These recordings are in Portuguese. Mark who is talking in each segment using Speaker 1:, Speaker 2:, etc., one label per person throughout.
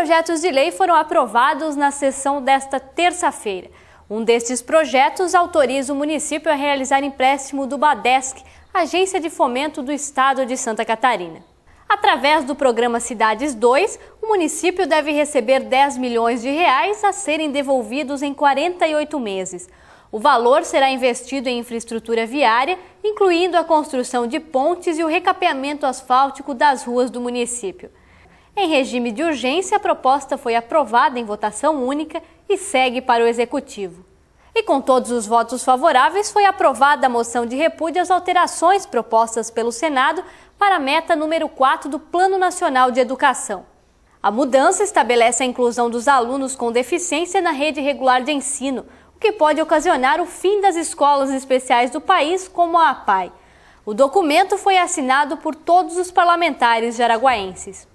Speaker 1: projetos de lei foram aprovados na sessão desta terça-feira. Um destes projetos autoriza o município a realizar empréstimo do Badesc, Agência de Fomento do Estado de Santa Catarina. Através do programa Cidades 2, o município deve receber 10 milhões de reais a serem devolvidos em 48 meses. O valor será investido em infraestrutura viária, incluindo a construção de pontes e o recapeamento asfáltico das ruas do município. Em regime de urgência, a proposta foi aprovada em votação única e segue para o Executivo. E com todos os votos favoráveis, foi aprovada a moção de repúdio às alterações propostas pelo Senado para a meta número 4 do Plano Nacional de Educação. A mudança estabelece a inclusão dos alunos com deficiência na rede regular de ensino, o que pode ocasionar o fim das escolas especiais do país, como a APAI. O documento foi assinado por todos os parlamentares araguaenses.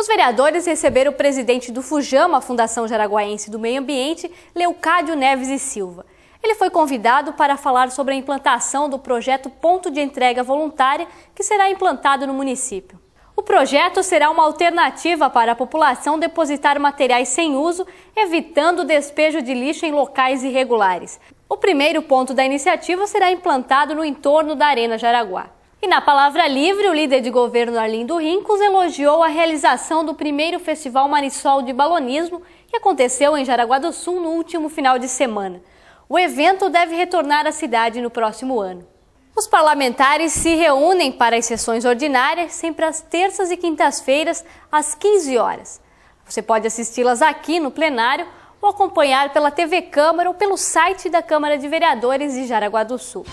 Speaker 1: Os vereadores receberam o presidente do Fujama, Fundação Jaraguaense do Meio Ambiente, Leucádio Neves e Silva. Ele foi convidado para falar sobre a implantação do projeto Ponto de Entrega Voluntária, que será implantado no município. O projeto será uma alternativa para a população depositar materiais sem uso, evitando o despejo de lixo em locais irregulares. O primeiro ponto da iniciativa será implantado no entorno da Arena Jaraguá. E na palavra livre, o líder de governo Arlindo Rincos elogiou a realização do primeiro Festival Marisol de Balonismo, que aconteceu em Jaraguá do Sul no último final de semana. O evento deve retornar à cidade no próximo ano. Os parlamentares se reúnem para as sessões ordinárias sempre às terças e quintas-feiras, às 15 horas. Você pode assisti-las aqui no plenário ou acompanhar pela TV Câmara ou pelo site da Câmara de Vereadores de Jaraguá do Sul.